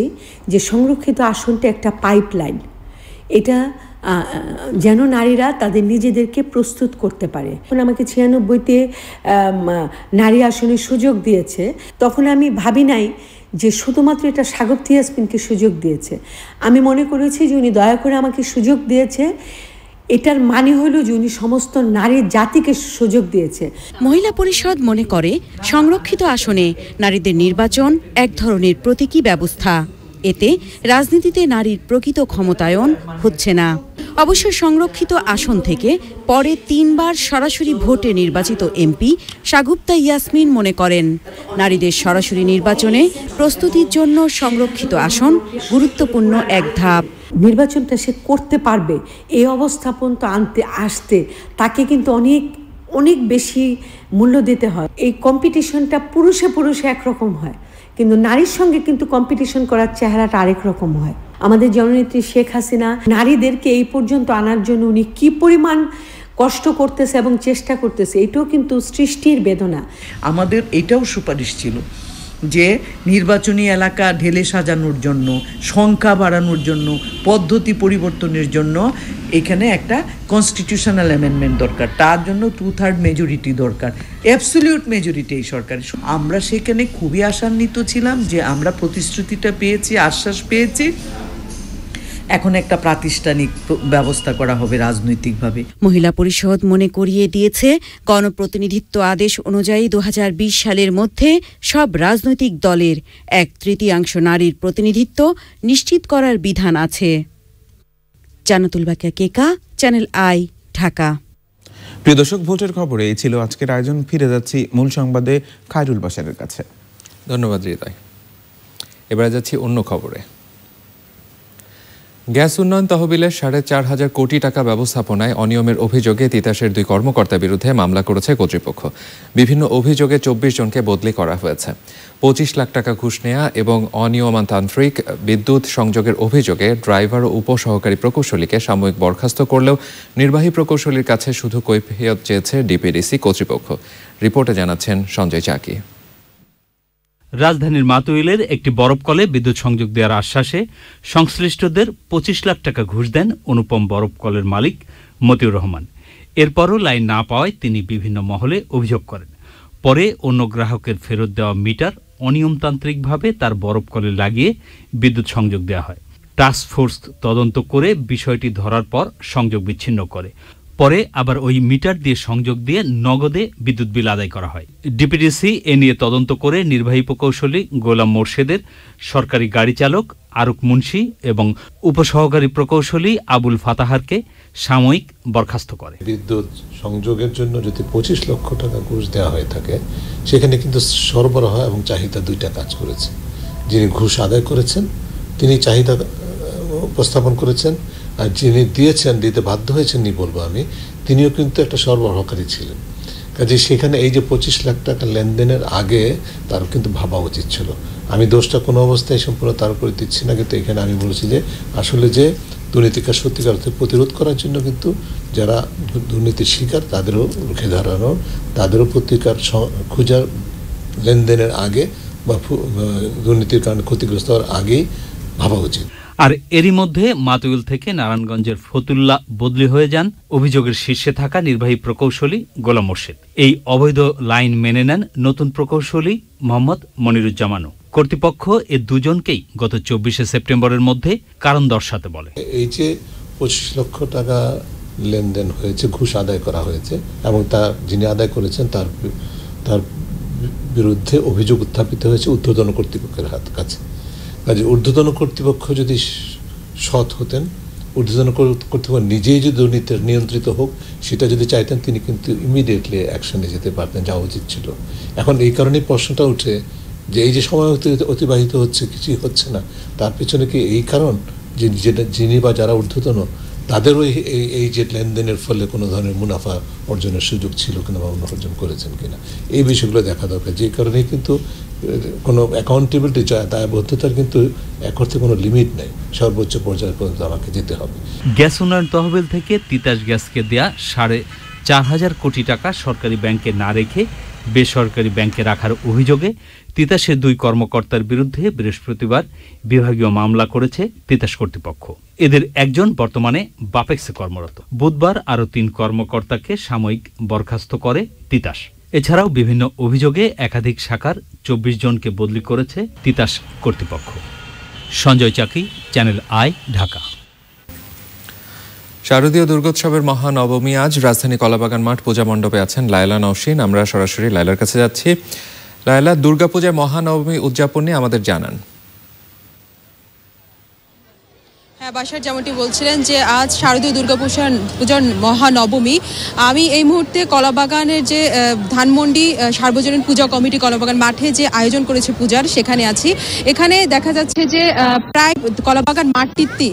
যে সংরক্ষিত আসনটা একটা পাইপলাইন এটা যেন নারীরা তাদের নিজেদেরকে প্রস্তুত করতে পারে এখন আমাকে ছিয়ানব্বইতে নারী আসনের সুযোগ দিয়েছে তখন আমি ভাবি নাই যে শুধুমাত্র এটা স্বাগত ইয়াসমিনকে সুযোগ দিয়েছে আমি মনে করেছি যে উনি দয়া করে আমাকে সুযোগ দিয়েছে এটার মানে হলো যে উনি সমস্ত নারী জাতিকে সুযোগ দিয়েছে মহিলা পরিষদ মনে করে সংরক্ষিত আসনে নারীদের নির্বাচন এক ধরনের প্রতীকী ব্যবস্থা এতে রাজনীতিতে নারীর প্রকৃত ক্ষমতায়ন হচ্ছে না অবশ্য সংরক্ষিত আসন থেকে পরে তিনবার সরাসরি ভোটে নির্বাচিত এমপি সাগুপ্তা ইয়াসমিন মনে করেন নারীদের সরাসরি নির্বাচনে প্রস্তুতির জন্য সংরক্ষিত আসন গুরুত্বপূর্ণ এক ধাপ নির্বাচনটা সে করতে পারবে এই অবস্থাপন তো আনতে আসতে তাকে কিন্তু অনেক অনেক বেশি মূল্য দিতে হয় এই কম্পিটিশনটা পুরুষে পুরুষে একরকম হয় কিন্তু নারীর সঙ্গে কিন্তু কম্পিটিশন করার চেহারাটা আরেক রকম হয় আমাদের জননেত্রী শেখ হাসিনা নারীদেরকে এই পর্যন্ত আনার জন্য উনি কী পরিমাণ কষ্ট করতেছে এবং চেষ্টা করতেছে এটাও কিন্তু সৃষ্টির বেদনা আমাদের এটাও সুপারিশ ছিল যে নির্বাচনী এলাকা ঢেলে সাজানোর জন্য সংখ্যা বাড়ানোর জন্য পদ্ধতি পরিবর্তনের জন্য এখানে একটা কনস্টিটিউশনাল অ্যামেন্ডমেন্ট দরকার তার জন্য টু থার্ড মেজরিটি দরকার অ্যাবসলিউট মেজরিটি এই সরকার আমরা সেখানে খুবই আশান্বিত ছিলাম যে আমরা প্রতিশ্রুতিটা পেয়েছি আশ্বাস পেয়েছি এখন একটা প্রাতিষ্ঠানিক ব্যবস্থা করা হবে রাজনৈতিকভাবে মহিলা পরিষদ মনে করিয়ে দিয়েছে গণপ্রতিনিধিত্ব আদেশ অনুযায়ী দু সালের মধ্যে সব রাজনৈতিক দলের এক তৃতীয়াংশ নারীর প্রতিনিধিত্ব নিশ্চিত করার বিধান আছে জানাতুল বাকিয়া কেকা চ্যানেল আই ঢাকা প্রিয় দর্শক ভোটের খবরে এই ছিল আজকের আয়োজন ফিরে যাচ্ছি মূল সংবাদে খায়রুল বাসারের কাছে ধন্যবাদ হৃদয় এবারে যাচ্ছি অন্য খবরে গ্যাস উন্নয়ন তহবিলের সাড়ে চার হাজার কোটি টাকা ব্যবস্থাপনায় অনিয়মের অভিযোগে তিতাসের দুই কর্মকর্তার বিরুদ্ধে মামলা করেছে কর্তৃপক্ষ বিভিন্ন অভিযোগে চব্বিশ জনকে বদলি করা হয়েছে পঁচিশ লাখ টাকা ঘুষ নেয়া এবং অনিয়মতান্ত্রিক বিদ্যুৎ সংযোগের অভিযোগে ড্রাইভার ও উপসহকারী প্রকৌশলীকে সাময়িক বরখাস্ত করলেও নির্বাহী প্রকৌশলীর কাছে শুধু কৈফিয়ত চেয়েছে ডিপিডিসি কর্তৃপক্ষ রিপোর্টে জানাচ্ছেন সঞ্জয় চাকি রাজধানীর মাতুইলের একটি বরফ কলে বিদ্যুৎ সংযোগ দেওয়ার আশ্বাসে সংশ্লিষ্টদের পঁচিশ লাখ টাকা ঘুষ দেন অনুপম বরফ কলের মালিক মতিউর রহমান এরপরও লাইন না পাওয়ায় তিনি বিভিন্ন মহলে অভিযোগ করেন পরে অন্য গ্রাহকের ফেরত দেওয়া মিটার অনিয়মতান্ত্রিকভাবে তার বরফ কলে লাগিয়ে বিদ্যুৎ সংযোগ দেওয়া হয় টাস্কফোর্স তদন্ত করে বিষয়টি ধরার পর সংযোগ বিচ্ছিন্ন করে পরে আবার ওই মিটার দিয়ে সংযোগ দিয়ে নগদে বিদ্যুৎ বিল আদায় করা হয় ডিপিটিসি এ নিয়ে তদন্ত করে নির্বাহী প্রকৌশলী গোলাম মোর্শেদের সরকারি গাড়ি চালক আরুক মুন্সি এবং উপসহকারী প্রকৌশলী আবুল ফাতাহারকে সাময়িক বরখাস্ত করে বিদ্যুৎ সংযোগের জন্য যদি পঁচিশ লক্ষ টাকা ঘুষ দেওয়া হয়ে থাকে সেখানে কিন্তু সরবরাহ এবং চাহিদা দুইটা কাজ করেছে যিনি ঘুষ আদায় করেছেন তিনি চাহিদা উপস্থাপন করেছেন যিনি দিয়েছেন দিতে বাধ্য হয়েছেন নি বলবো আমি তিনিও কিন্তু একটা সরবরাহকারী ছিলেন কাজে সেখানে এই যে পঁচিশ লাখ টাকা লেনদেনের আগে তার কিন্তু ভাবা উচিত ছিল আমি দোষটা কোনো অবস্থায় সম্পূর্ণ তার উপরে দিচ্ছি না কিন্তু এখানে আমি বলেছি যে আসলে যে দুর্নীতিকে সত্যিকার অর্থে প্রতিরোধ করার জন্য কিন্তু যারা দুর্নীতির শিকার তাদেরও রুখে দাঁড়ানো তাদেরও প্রতিকার খোঁজার লেনদেনের আগে বা দুর্নীতির কারণে ক্ষতিগ্রস্ত হওয়ার আগেই ভাবা উচিত আর এরই মধ্যে মাতুইল থেকে নারায়ণগঞ্জের ফতুল্লা বদলি হয়ে যান অভিযোগের শীর্ষে থাকা নির্বাহী প্রকৌশলী গোলাম মোর্শেদ এই অবৈধ লাইন মেনে নেন নতুন প্রকৌশলী মোহাম্মদ মনিরুজ্জামানও কর্তৃপক্ষ এ দুজনকেই গত চব্বিশে সেপ্টেম্বরের মধ্যে কারণ দর্শাতে বলে এই যে পঁচিশ লক্ষ টাকা লেনদেন হয়েছে ঘুষ আদায় করা হয়েছে এবং তার যিনি আদায় করেছেন তার তার বিরুদ্ধে অভিযোগ উত্থাপিত হয়েছে উদ্বোধন কর্তৃপক্ষের হাত কাছে কাজে ঊর্ধ্বতন কর্তৃপক্ষ যদি সৎ হতেন ঊর্ধ্বতন কর্তৃপক্ষ নিজেই যদি দুর্নীতি নিয়ন্ত্রিত হোক সেটা যদি চাইতেন তিনি কিন্তু ইমিডিয়েটলি অ্যাকশনে যেতে পারতেন যাওয়া উচিত ছিল এখন এই কারণেই প্রশ্নটা উঠে যে এই যে সময় অতিবাহিত হচ্ছে কিছুই হচ্ছে না তার পেছনে কি এই কারণ যে যিনি বা যারা ঊর্ধ্বতন তাদেরও এই এই যে লেনদেনের ফলে কোনো ধরনের মুনাফা অর্জনের সুযোগ ছিল কিনা বা অর্জন করেছেন কিনা এই বিষয়গুলো দেখা দরকার যে কারণে কিন্তু কোনো অ্যাকাউন্টেবিলিটি দায়বদ্ধতার কিন্তু এক অর্থে কোনো লিমিট নেই সর্বোচ্চ পর্যায়ে পর্যন্ত আমাকে যেতে হবে গ্যাস উন্নয়ন তহবিল থেকে তিতাস গ্যাসকে দেয়া সাড়ে চার হাজার কোটি টাকা সরকারি ব্যাংকে না রেখে বেসরকারি ব্যাংকে রাখার অভিযোগে তিতাসের দুই কর্মকর্তার বিরুদ্ধে বৃহস্পতিবার বিভাগীয় মামলা করেছে তিতাস কর্তৃপক্ষ এদের একজন বর্তমানে বাপেক্সে কর্মরত বুধবার আরও তিন কর্মকর্তাকে সাময়িক বরখাস্ত করে তিতাস এছাড়াও বিভিন্ন অভিযোগে একাধিক শাখার চব্বিশ জনকে বদলি করেছে তিতাস কর্তৃপক্ষ সঞ্জয় চাকি চ্যানেল আই ঢাকা শারদীয় দুর্গোৎসবের মহানবমী আজ রাজধানী কলাবাগান মাঠ পূজা মণ্ডপে আছেন লায়লা নওশিন আমরা সরাসরি লায়লার কাছে যাচ্ছি লায়লা দুর্গাপূজায় মহানবমী উদযাপন নিয়ে আমাদের জানান হ্যাঁ, বাসার যেমনটি বলছিলেন যে আজ শারদীয় দুর্গাপূজার পূজার মহানবমী আমি এই মুহূর্তে কলাবাগানের যে ধানমন্ডি সার্বজনীন পূজা কমিটি কলাবাগান মাঠে যে আয়োজন করেছে পূজার সেখানে আছি এখানে দেখা যাচ্ছে যে প্রায় কলাবাগান মাঠটিতে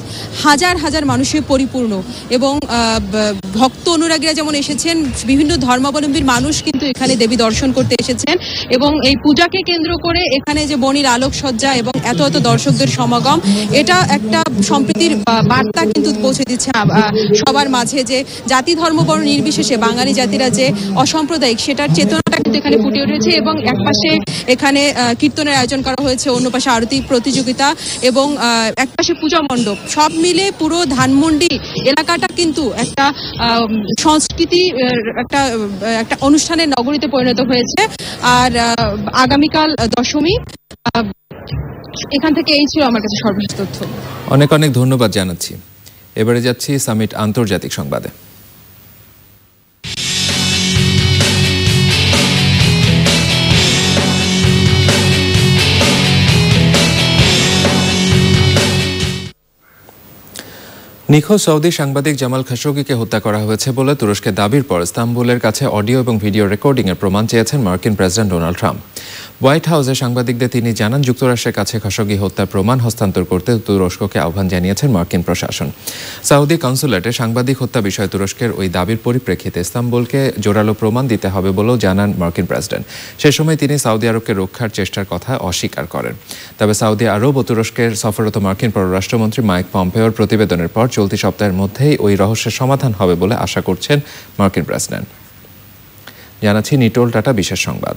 হাজার হাজার মানুষে পরিপূর্ণ এবং ভক্ত অনুরাগীরা যেমন এসেছেন বিভিন্ন ধর্মাবলম্বীর মানুষ কিন্তু এখানে দেবী দর্শন করতে এসেছেন এবং এই পূজাকে কেন্দ্র করে এখানে যে বনির আলোকসজ্জা এবং এত এত দর্শকদের সমাগম এটা একটা সম্প্রীতি শান্তির বার্তা কিন্তু পৌঁছে দিচ্ছে সবার মাঝে যে জাতি ধর্ম বর্ণ নির্বিশেষে বাঙালি জাতিরা যে অসাম্প্রদায়িক সেটার চেতনাটা কিন্তু এখানে ফুটে উঠেছে এবং একপাশে এখানে কীর্তনের আয়োজন করা হয়েছে অন্য পাশে আরতি প্রতিযোগিতা এবং একপাশে পূজা মণ্ডপ সব মিলে পুরো ধানমন্ডি এলাকাটা কিন্তু একটা সংস্কৃতি একটা একটা অনুষ্ঠানের নগরীতে পরিণত হয়েছে আর আগামীকাল দশমী এখান থেকে এই ছিল আমার কাছে সর্বশেষ তথ্য অনেক অনেক ধন্যবাদ জানাচ্ছি এবারে যাচ্ছি সামিট আন্তর্জাতিক সংবাদে নিখোঁজ সৌদি সাংবাদিক জামাল খাশোগিকে হত্যা করা হয়েছে বলে তুরস্কের দাবির পর ইস্তাম্বুলের কাছে অডিও এবং ভিডিও রেকর্ডিংয়ের প্রমাণ চেয়েছেন মার্কিন প্রেসিডেন্ট ডোনাল্ড ট্রাম্প হোয়াইট হাউসে সাংবাদিকদের তিনি জানান যুক্তরাষ্ট্রের কাছে খসগি হত্যার প্রমাণ হস্তান্তর করতে তুরস্ককে আহ্বান জানিয়েছেন মার্কিন প্রশাসন সাউদি কনসুলেটে সাংবাদিক হত্যা বিষয়ে তুরস্কের ওই দাবির পরিপ্রেক্ষিতে ইস্তাম্বুলকে জোরালো প্রমাণ দিতে হবে বলেও জানান মার্কিন প্রেসিডেন্ট সে সময় তিনি সাউদি আরবকে রক্ষার চেষ্টার কথা অস্বীকার করেন তবে সাউদি আরব ও তুরস্কের সফররত মার্কিন পররাষ্ট্রমন্ত্রী মাইক পম্পেওর প্রতিবেদনের পর চলতি সপ্তাহের মধ্যেই ওই রহস্যের সমাধান হবে বলে আশা করছেন মার্কিন প্রেসিডেন্ট জানাচ্ছি নিটোল টাটা বিশেষ সংবাদ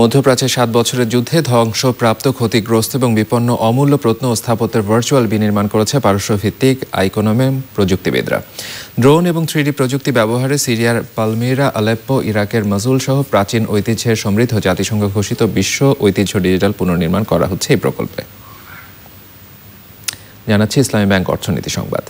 মধ্যপ্রাচ্যে সাত বছরের যুদ্ধে ধ্বংসপ্রাপ্ত ক্ষতিগ্রস্ত এবং বিপন্ন অমূল্য প্রত্ন স্থাপত্যের ভার্চুয়াল বিনির্মাণ করেছে পারস্যভিত্তিক আইকোনমে প্রযুক্তিবিদরা ড্রোন এবং থ্রিডি প্রযুক্তি ব্যবহারে সিরিয়ার পালমিরা আলেপ্পো ইরাকের মজুল সহ প্রাচীন ঐতিহ্যের সমৃদ্ধ জাতিসংঘ ঘোষিত বিশ্ব ঐতিহ্য ডিজিটাল পুনর্নির্মাণ করা হচ্ছে এই প্রকল্পে জানাচ্ছি ইসলামী ব্যাংক অর্থনীতি সংবাদ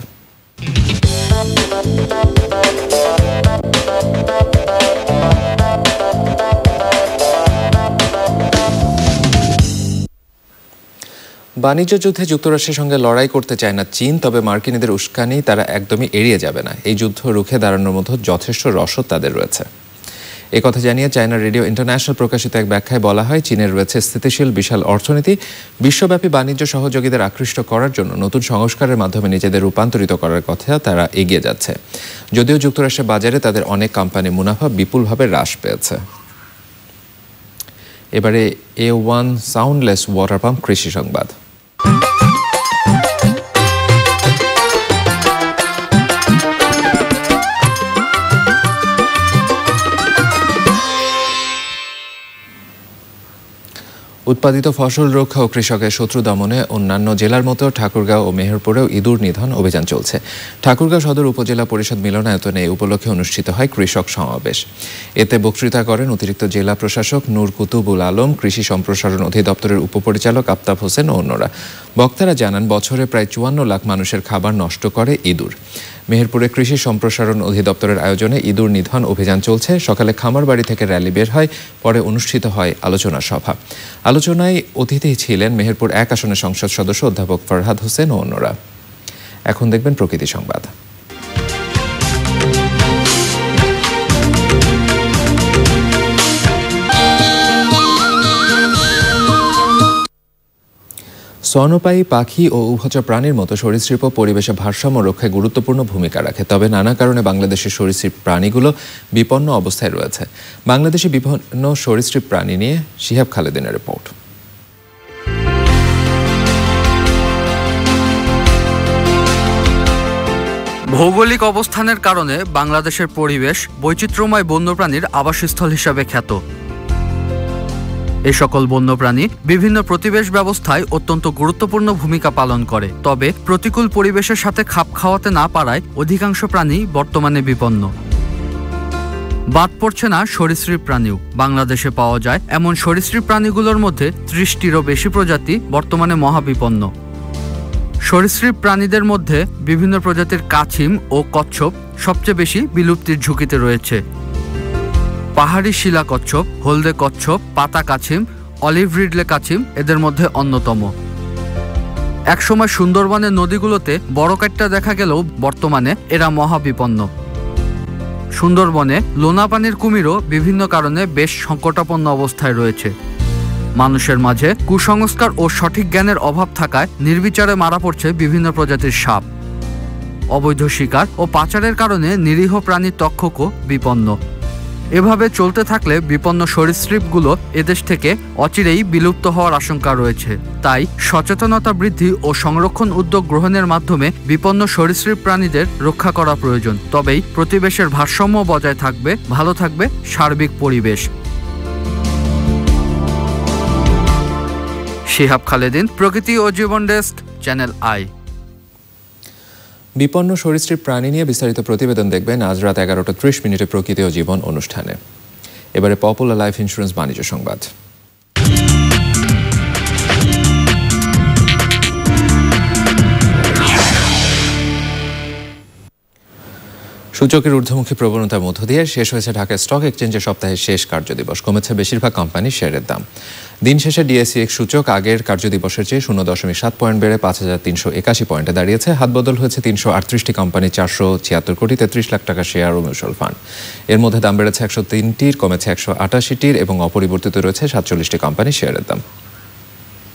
বাণিজ্য যুদ্ধে যুক্তরাষ্ট্রের সঙ্গে লড়াই করতে চায় না চীন তবে মার্কিনীদের উস্কানি তারা একদমই এড়িয়ে যাবে না এই যুদ্ধ রুখে দাঁড়ানোর মতো যথেষ্ট রসদ তাদের রয়েছে কথা জানিয়ে চায়না রেডিও ইন্টারন্যাশনাল প্রকাশিত এক ব্যাখ্যায় বলা হয় চীনের রয়েছে স্থিতিশীল বিশাল অর্থনীতি বিশ্বব্যাপী বাণিজ্য সহযোগীদের আকৃষ্ট করার জন্য নতুন সংস্কারের মাধ্যমে নিজেদের রূপান্তরিত করার কথা তারা এগিয়ে যাচ্ছে যদিও যুক্তরাষ্ট্রের বাজারে তাদের অনেক কোম্পানি মুনাফা বিপুলভাবে হ্রাস পেয়েছে এবারে A one soundless water pump কৃষি সংবাদ উৎপাদিত ফসল রক্ষা ও কৃষকের শত্রু দমনে অন্যান্য জেলার মতো ঠাকুরগাঁও ও মেহেরপুরেও ইঁদুর নিধন অভিযান চলছে ঠাকুরগাঁও সদর উপজেলা পরিষদ মিলনায়তনে এই উপলক্ষে অনুষ্ঠিত হয় কৃষক সমাবেশ এতে বক্তৃতা করেন অতিরিক্ত জেলা প্রশাসক নূর কুতুবুল আলম কৃষি সম্প্রসারণ অধিদপ্তরের উপপরিচালক আফতাব হোসেন ও অন্যরা বক্তারা জানান বছরে প্রায় চুয়ান্ন লাখ মানুষের খাবার নষ্ট করে ইঁদুর মেহেরপুরে কৃষি সম্প্রসারণ অধিদপ্তরের আয়োজনে ইঁদুর নিধন অভিযান চলছে সকালে খামার বাড়ি থেকে র্যালি বের হয় পরে অনুষ্ঠিত হয় আলোচনা সভা আলোচনায় অতিথি ছিলেন মেহেরপুর এক আসনের সংসদ সদস্য অধ্যাপক ফরহাদ হোসেন ও অন্যরা এখন দেখবেন প্রকৃতি সংবাদ স্তনপায়ী পাখি ও উভচর প্রাণীর মতো সরীসৃপ পরিবেশে ভারসাম্য রক্ষায় গুরুত্বপূর্ণ ভূমিকা রাখে তবে নানা কারণে বাংলাদেশের সরীসৃপ প্রাণীগুলো বিপন্ন অবস্থায় রয়েছে বাংলাদেশে বিপন্ন সরীসৃপ প্রাণী নিয়ে শিহাব খালেদিনের রিপোর্ট ভৌগোলিক অবস্থানের কারণে বাংলাদেশের পরিবেশ বৈচিত্র্যময় বন্যপ্রাণীর আবাসস্থল হিসাবে খ্যাত এ সকল বন্যপ্রাণী বিভিন্ন প্রতিবেশ ব্যবস্থায় অত্যন্ত গুরুত্বপূর্ণ ভূমিকা পালন করে তবে প্রতিকূল পরিবেশের সাথে খাপ খাওয়াতে না পারায় অধিকাংশ প্রাণী বর্তমানে বিপন্ন বাদ পড়ছে না সরীসৃপ প্রাণীও বাংলাদেশে পাওয়া যায় এমন সরীসৃপ প্রাণীগুলোর মধ্যে ত্রিশটিরও বেশি প্রজাতি বর্তমানে মহাবিপন্ন সরীসৃপ প্রাণীদের মধ্যে বিভিন্ন প্রজাতির কাছিম ও কচ্ছপ সবচেয়ে বেশি বিলুপ্তির ঝুঁকিতে রয়েছে পাহাড়ি শিলা কচ্ছপ হলদে কচ্ছপ পাতা কাছিম অলিভ রিডলে কাছিম এদের মধ্যে অন্যতম একসময় সুন্দরবনের নদীগুলোতে বড় কাটটা দেখা গেলেও বর্তমানে এরা মহাবিপন্ন সুন্দরবনে লোনাপানির কুমিরও বিভিন্ন কারণে বেশ সংকটাপন্ন অবস্থায় রয়েছে মানুষের মাঝে কুসংস্কার ও সঠিক জ্ঞানের অভাব থাকায় নির্বিচারে মারা পড়ছে বিভিন্ন প্রজাতির সাপ অবৈধ শিকার ও পাচারের কারণে নিরীহ প্রাণীর তক্ষকও বিপন্ন এভাবে চলতে থাকলে বিপন্ন সরীসৃপগুলো এদেশ থেকে অচিরেই বিলুপ্ত হওয়ার আশঙ্কা রয়েছে তাই সচেতনতা বৃদ্ধি ও সংরক্ষণ উদ্যোগ গ্রহণের মাধ্যমে বিপন্ন সরীসৃপ প্রাণীদের রক্ষা করা প্রয়োজন তবেই প্রতিবেশের ভারসাম্য বজায় থাকবে ভালো থাকবে সার্বিক পরিবেশ শিহাব খালেদিন প্রকৃতি ও জীবন ডেস্ক চ্যানেল আই বিপন্ন সরীসৃপ প্রাণী নিয়ে বিস্তারিত প্রতিবেদন দেখবেন আজ রাত এগারোটা ত্রিশ মিনিটে প্রকৃতি ও জীবন অনুষ্ঠানে এবারে পপুলার লাইফ ইন্স্যুরেন্স বাণিজ্য সংবাদ সূচকের ঊর্ধ্বমুখী প্রবণতার মধ্য দিয়ে শেষ হয়েছে ঢাকা স্টক এক্সচেঞ্জের সপ্তাহের শেষ কার্যদিবস কমেছে বেশিরভাগ কোম্পানির শেয়ারের দাম দিন শেষে ডিএসিএক্স সূচক আগের কার্যদিবসের চেয়ে শূন্য দশমিক সাত পয়েন্ট বেড়ে পাঁচ হাজার তিনশো একাশি পয়েন্টে দাঁড়িয়েছে হাতবদল হয়েছে তিনশো আটত্রিশটি কোম্পানি চারশো ছিয়াত্তর কোটি তেত্রিশ লাখ টাকা শেয়ার ও মিউচুয়াল ফান্ড এর মধ্যে দাম বেড়েছে একশো তিনটির কমেছে একশো আটাশিটির এবং অপরিবর্তিত রয়েছে সাতচল্লিশটি কোম্পানি শেয়ারের দাম